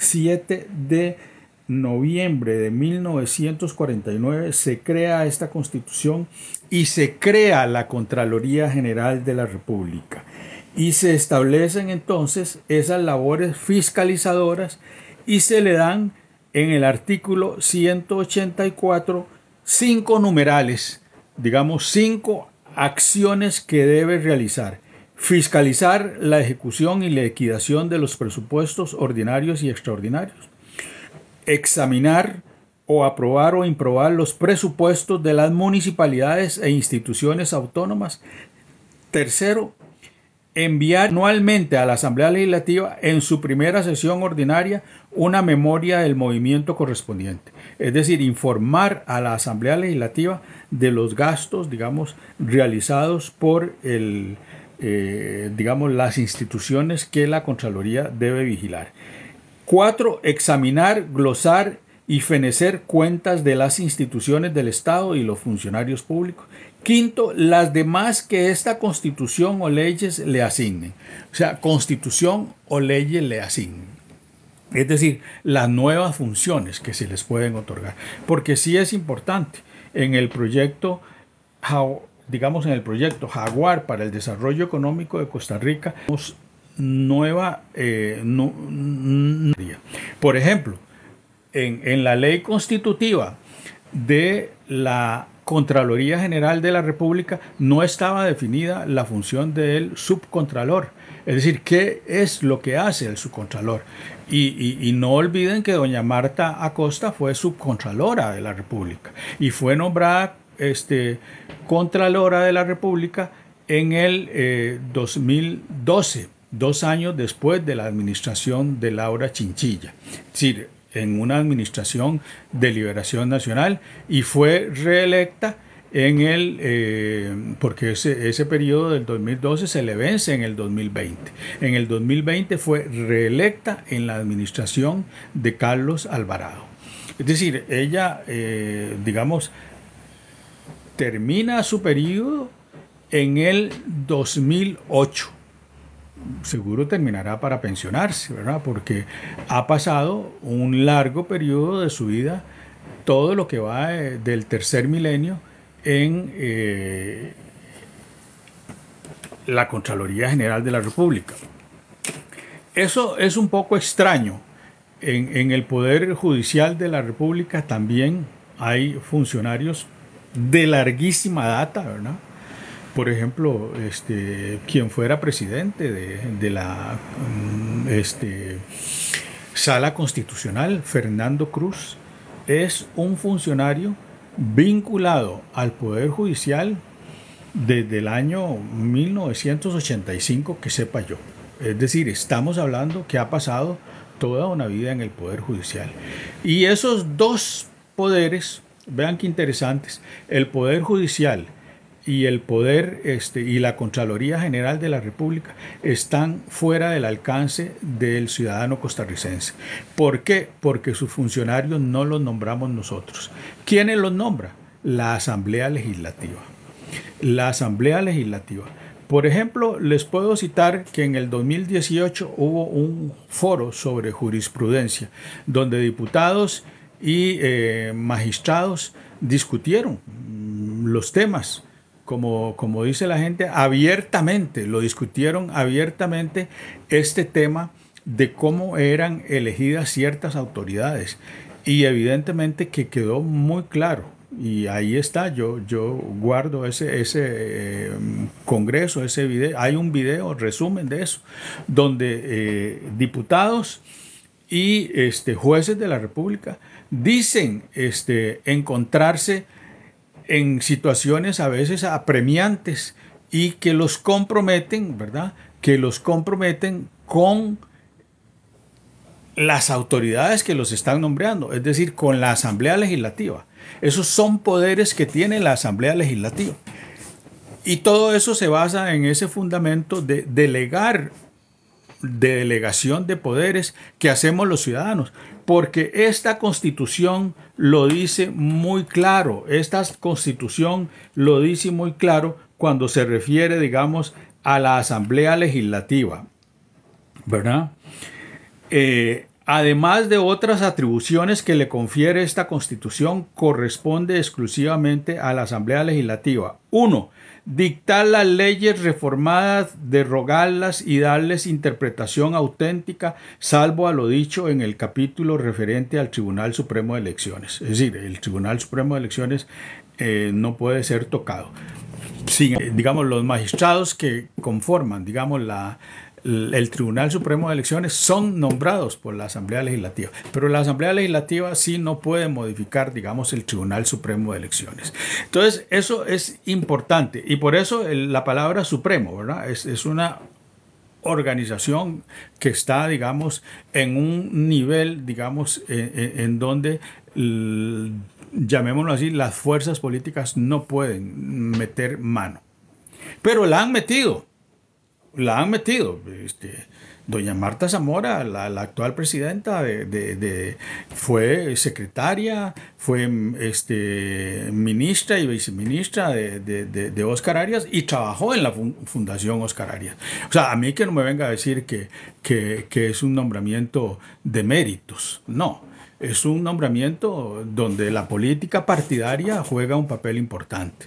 7 de noviembre de 1949 se crea esta constitución y se crea la Contraloría General de la República. Y se establecen entonces esas labores fiscalizadoras y se le dan en el artículo 184 cinco numerales, digamos cinco acciones que debe realizar fiscalizar la ejecución y la equidación de los presupuestos ordinarios y extraordinarios, examinar o aprobar o improbar los presupuestos de las municipalidades e instituciones autónomas. Tercero, enviar anualmente a la Asamblea Legislativa en su primera sesión ordinaria una memoria del movimiento correspondiente, es decir, informar a la Asamblea Legislativa de los gastos, digamos, realizados por el, eh, digamos, las instituciones que la Contraloría debe vigilar. Cuatro, examinar, glosar y fenecer cuentas de las instituciones del Estado y los funcionarios públicos. Quinto, las demás que esta constitución o leyes le asignen. O sea, constitución o leyes le asignen. Es decir, las nuevas funciones que se les pueden otorgar. Porque sí es importante. En el proyecto digamos, en el proyecto Jaguar para el Desarrollo Económico de Costa Rica, nueva... Eh, por ejemplo, en, la ley constitutiva de la Contraloría General de la República no estaba definida la función del subcontralor. Es decir, ¿qué es lo que hace el subcontralor? y, no olviden que doña Marta Acosta fue subcontralora de la República y fue nombrada este, Contralora de la República en el 2012, eh, dos años después de la administración de Laura Chinchilla. Es decir, en una administración de liberación nacional y fue reelecta en el, eh, porque ese, periodo del 2012 se le vence en el 2020. En el 2020 fue reelecta en la administración de Carlos Alvarado. Es decir, ella, eh, digamos, termina su periodo en el 2008. Seguro terminará para pensionarse, ¿verdad? Porque ha pasado un largo periodo de su vida, todo lo que va eh, del tercer milenio en eh, la Contraloría General de la República. Eso es un poco extraño. En, en el Poder Judicial de la República también hay funcionarios de larguísima data, ¿verdad? Por ejemplo, este, quien fuera presidente de, la mm, este, sala constitucional, Fernando Cruz, es un funcionario vinculado al Poder Judicial desde el año 1985 que sepa yo. Es decir, estamos hablando que ha pasado toda una vida en el Poder Judicial. Y esos dos poderes Vean qué interesantes. El Poder Judicial y el Poder este, y la Contraloría General de la República están fuera del alcance del ciudadano costarricense. ¿Por qué? Porque sus funcionarios no los nombramos nosotros. ¿Quiénes los nombra? La Asamblea Legislativa. La Asamblea Legislativa. Por ejemplo, les puedo citar que en el 2018 hubo un foro sobre jurisprudencia, donde diputados y eh, magistrados discutieron los temas, como, como dice la gente, abiertamente, lo discutieron abiertamente este tema de cómo eran elegidas ciertas autoridades. Y evidentemente que quedó muy claro, y ahí está, yo, yo guardo ese, ese eh, congreso, ese video, hay un video, resumen de eso, donde eh, diputados y este, jueces de la República dicen este, encontrarse en situaciones a veces apremiantes y que los comprometen, ¿verdad? Que los comprometen con las autoridades que los están nombrando, es decir, con la Asamblea Legislativa. Esos son poderes que tiene la Asamblea Legislativa. Y todo eso se basa en ese fundamento de delegar de delegación de poderes que hacemos los ciudadanos, porque esta constitución lo dice muy claro, esta constitución lo dice muy claro cuando se refiere, digamos, a la Asamblea Legislativa, ¿verdad? Eh, además de otras atribuciones que le confiere esta constitución, corresponde exclusivamente a la Asamblea Legislativa. Uno, dictar las leyes reformadas, derrogarlas y darles interpretación auténtica, salvo a lo dicho en el capítulo referente al Tribunal Supremo de Elecciones. Es decir, el Tribunal Supremo de Elecciones eh, no puede ser tocado. Sin, eh, digamos, los magistrados que conforman, digamos, la, el Tribunal Supremo de Elecciones son nombrados por la Asamblea Legislativa, pero la Asamblea Legislativa sí no puede modificar, digamos, el Tribunal Supremo de Elecciones. Entonces, eso es importante y por eso la palabra supremo, ¿verdad? Es, una organización que está, digamos, en un nivel, digamos, e, e, en donde llamémoslo así, las fuerzas políticas no pueden meter mano. Pero la han metido, la han metido. Este, doña Marta Zamora, la, actual presidenta, de, fue secretaria, fue este, ministra y viceministra de, de, Oscar Arias y trabajó en la Fundación Oscar Arias. O sea, a mí que no me venga a decir que, que, que es un nombramiento de méritos, no. Es un nombramiento donde la política partidaria juega un papel importante.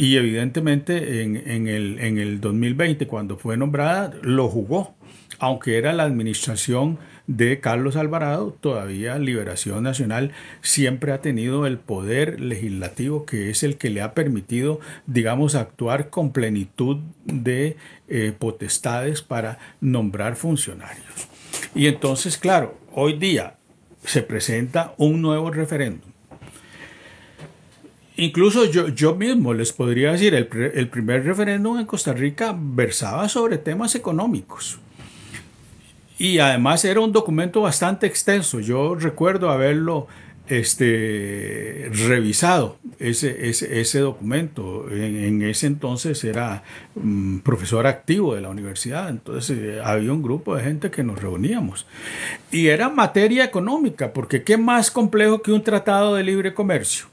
Y evidentemente en, el, en 2020, cuando fue nombrada, lo jugó, aunque era la administración de Carlos Alvarado, todavía Liberación Nacional siempre ha tenido el poder legislativo que es el que le ha permitido, digamos, actuar con plenitud de eh, potestades para nombrar funcionarios. Y entonces, claro, hoy día se presenta un nuevo referéndum Incluso yo, mismo les podría decir, el, primer referéndum en Costa Rica versaba sobre temas económicos. Y además era un documento bastante extenso. Yo recuerdo haberlo este, revisado ese, ese, documento. En, ese entonces era mm, profesor activo de la universidad, entonces eh, había un grupo de gente que nos reuníamos. Y era materia económica, porque qué más complejo que un tratado de libre comercio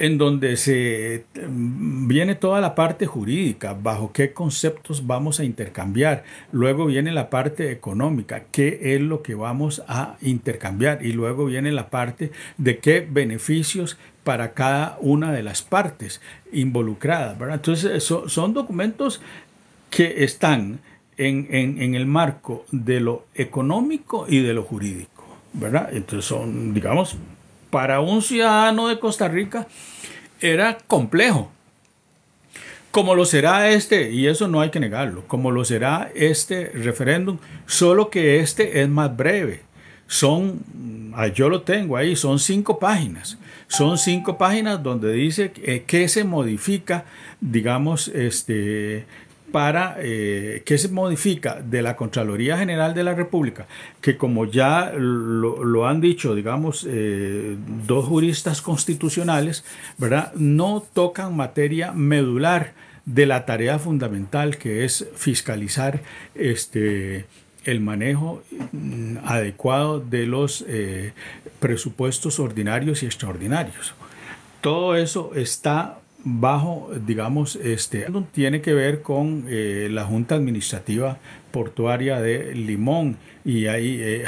en donde se mm, viene toda la parte jurídica, bajo qué conceptos vamos a intercambiar. Luego viene la parte económica, qué es lo que vamos a intercambiar. Y luego viene la parte de qué beneficios para cada una de las partes involucradas. Entonces, son documentos que están en, en el marco de lo económico y de lo jurídico. ¿verdad? Entonces son, digamos, para un ciudadano de Costa Rica era complejo. Como lo será este, y eso no hay que negarlo, como lo será este referéndum, solo que este es más breve. Son, ah, yo lo tengo ahí, son cinco páginas. Son cinco páginas donde dice que eh, se modifica, digamos, este, para eh, que se modifica de la Contraloría General de la República, que como ya lo, han dicho, digamos, eh, dos juristas constitucionales, ¿verdad? No tocan materia medular de la tarea fundamental que es fiscalizar este, el manejo mm, adecuado de los eh, presupuestos ordinarios y extraordinarios. Todo eso está bajo, digamos, este, tiene que ver con eh, la Junta Administrativa Portuaria de Limón y ahí eh,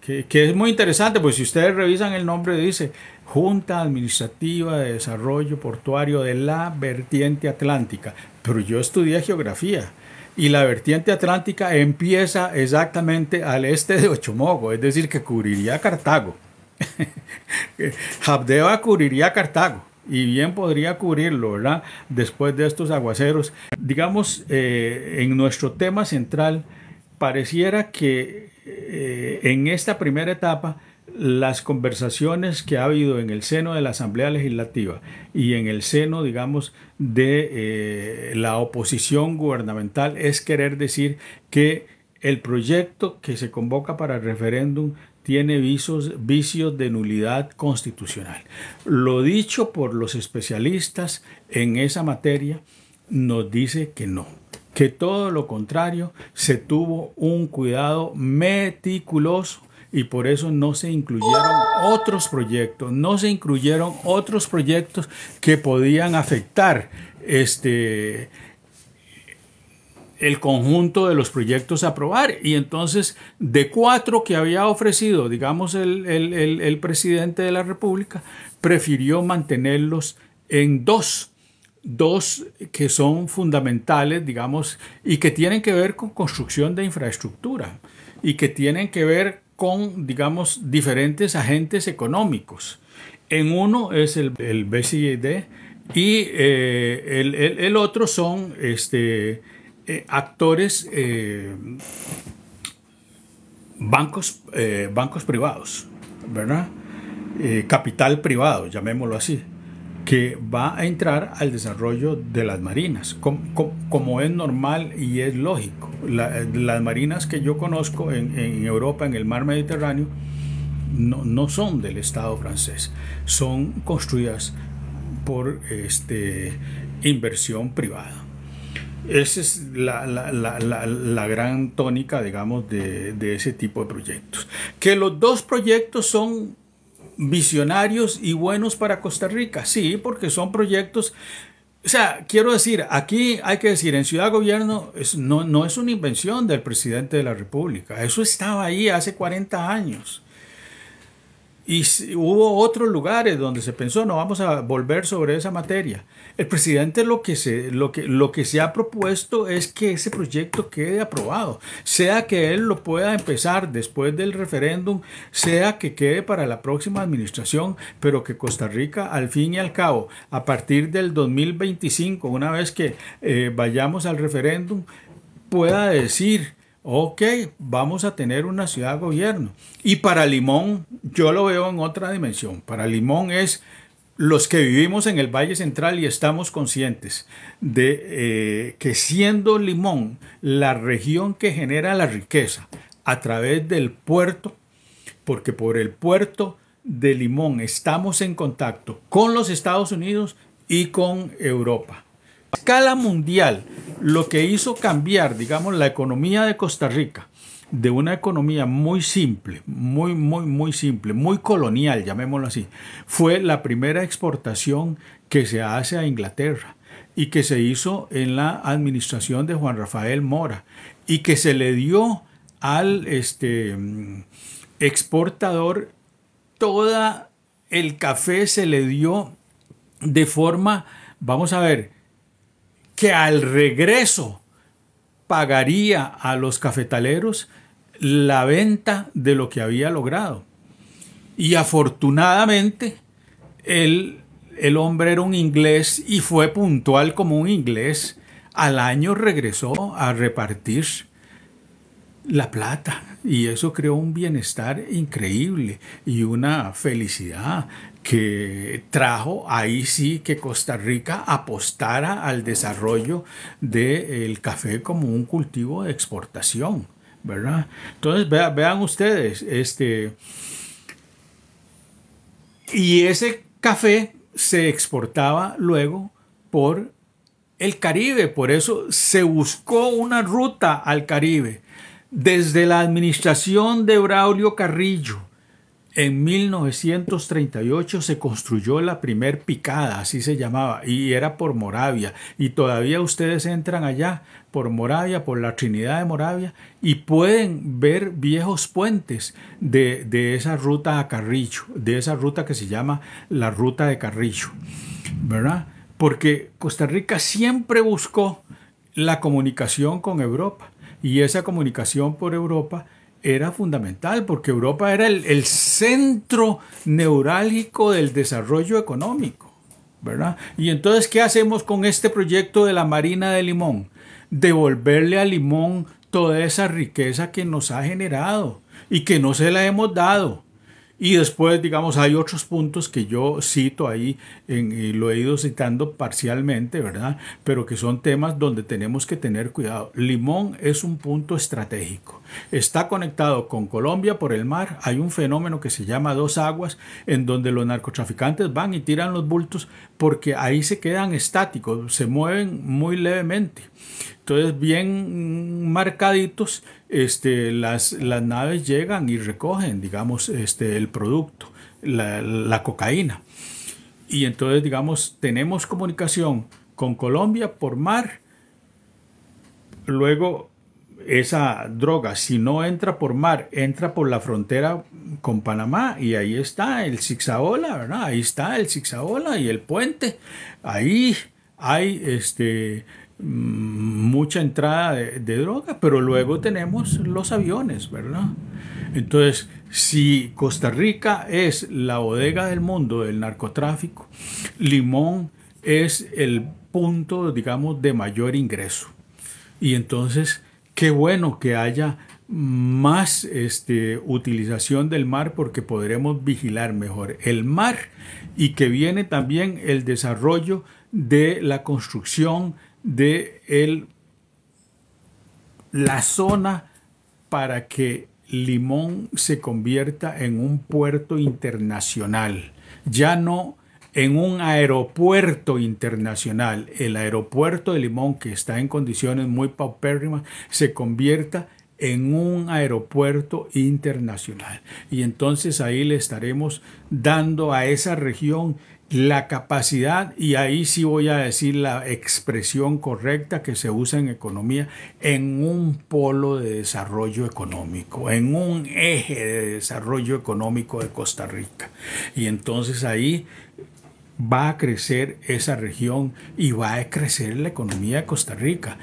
que, es muy interesante, pues si ustedes revisan el nombre dice Junta Administrativa de Desarrollo Portuario de la Vertiente Atlántica, pero yo estudié geografía. Y la vertiente atlántica empieza exactamente al este de Ochomogo, es decir, que cubriría Cartago. Habdeba cubriría Cartago y bien podría cubrirlo, ¿verdad? Después de estos aguaceros. Digamos, eh, en nuestro tema central, pareciera que eh, en esta primera etapa, las conversaciones que ha habido en el seno de la Asamblea Legislativa y en el seno, digamos, de eh, la oposición gubernamental es querer decir que el proyecto que se convoca para el referéndum tiene vicios de nulidad constitucional. Lo dicho por los especialistas en esa materia nos dice que no, que todo lo contrario, se tuvo un cuidado meticuloso y por eso no se incluyeron otros proyectos, no se incluyeron otros proyectos que podían afectar este el conjunto de los proyectos a aprobar. Y entonces, de cuatro que había ofrecido, digamos, el, presidente de la República, prefirió mantenerlos en dos dos que son fundamentales, digamos, y que tienen que ver con construcción de infraestructura y que tienen que ver con, digamos, diferentes agentes económicos. En uno es el, el y eh, el, el, otro son este, eh, actores, eh, bancos, eh, bancos privados, capital privado, llamémoslo así, que va a entrar al desarrollo de las marinas, como, es normal y es lógico. las marinas que yo conozco en, Europa, en el mar Mediterráneo, no, no son del Estado francés, son construidas por este, inversión privada. Esa es la, la, la, la gran tónica, digamos, de, ese tipo de proyectos. Que los dos proyectos son visionarios y buenos para Costa Rica, sí, porque son proyectos... O sea, quiero decir, aquí hay que decir, en Ciudad Gobierno no, no es una invención del presidente de la República, eso estaba ahí hace 40 años. Y hubo otros lugares donde se pensó, no vamos a volver sobre esa materia. El presidente lo que, se, lo, que, lo que se ha propuesto es que ese proyecto quede aprobado, sea que él lo pueda empezar después del referéndum, sea que quede para la próxima administración, pero que Costa Rica, al fin y al cabo, a partir del 2025, una vez que eh, vayamos al referéndum, pueda decir ok, vamos a tener una ciudad gobierno. Y para Limón, yo lo veo en otra dimensión. Para Limón es los que vivimos en el Valle Central y estamos conscientes de eh, que siendo Limón la región que genera la riqueza a través del puerto, porque por el puerto de Limón estamos en contacto con los Estados Unidos y con Europa escala mundial, lo que hizo cambiar, digamos, la economía de Costa Rica de una economía muy simple, muy, muy, muy simple, muy colonial, llamémoslo así, fue la primera exportación que se hace a Inglaterra y que se hizo en la administración de Juan Rafael Mora y que se le dio al este, exportador toda el café se le dio de forma, vamos a ver, que al regreso pagaría a los cafetaleros la venta de lo que había logrado. Y afortunadamente, el, el hombre era un inglés y fue puntual como un inglés. Al año regresó a repartir la plata y eso creó un bienestar increíble y una felicidad que trajo ahí sí que Costa Rica apostara al desarrollo del café como un cultivo de exportación, ¿verdad? Entonces vean, vean ustedes, este y ese café se exportaba luego por el Caribe, por eso se buscó una ruta al Caribe desde la administración de Braulio Carrillo. En 1938 se construyó la primer picada, así se llamaba, y era por Moravia. Y todavía ustedes entran allá por Moravia, por la Trinidad de Moravia, y pueden ver viejos puentes de, de esa ruta a Carrillo, de esa ruta que se llama la Ruta de Carrillo. ¿Verdad? Porque Costa Rica siempre buscó la comunicación con Europa y esa comunicación por Europa era fundamental porque Europa era el, centro neurálgico del desarrollo económico, ¿verdad? Y entonces, ¿qué hacemos con este proyecto de la Marina de Limón? Devolverle a Limón toda esa riqueza que nos ha generado y que no se la hemos dado. Y después, digamos, hay otros puntos que yo cito ahí en, y lo he ido citando parcialmente, ¿verdad? Pero que son temas donde tenemos que tener cuidado. Limón es un punto estratégico está conectado con Colombia por el mar. Hay un fenómeno que se llama dos aguas, en donde los narcotraficantes van y tiran los bultos porque ahí se quedan estáticos, se mueven muy levemente. Entonces, bien marcaditos, este, las, las naves llegan y recogen, digamos, este, el producto, la, la cocaína. Y entonces, digamos, tenemos comunicación con Colombia por mar, luego esa droga, si no entra por mar, entra por la frontera con Panamá y ahí está el Zigzaola, ¿verdad? Ahí está el Zigzaola y el puente. Ahí hay este mm, mucha entrada de, de, droga, pero luego tenemos los aviones, ¿verdad? Entonces, si Costa Rica es la bodega del mundo del narcotráfico, Limón es el punto, digamos, de mayor ingreso. Y entonces qué bueno que haya más este, utilización del mar porque podremos vigilar mejor el mar y que viene también el desarrollo de la construcción de la zona para que Limón se convierta en un puerto internacional, ya no en un aeropuerto internacional, el aeropuerto de Limón, que está en condiciones muy paupérrimas, se convierta en un aeropuerto internacional. Y entonces ahí le estaremos dando a esa región la capacidad, y ahí sí voy a decir la expresión correcta que se usa en economía, en un polo de desarrollo económico, en un eje de desarrollo económico de Costa Rica. Y entonces ahí va a crecer esa región y va a crecer la economía de Costa Rica.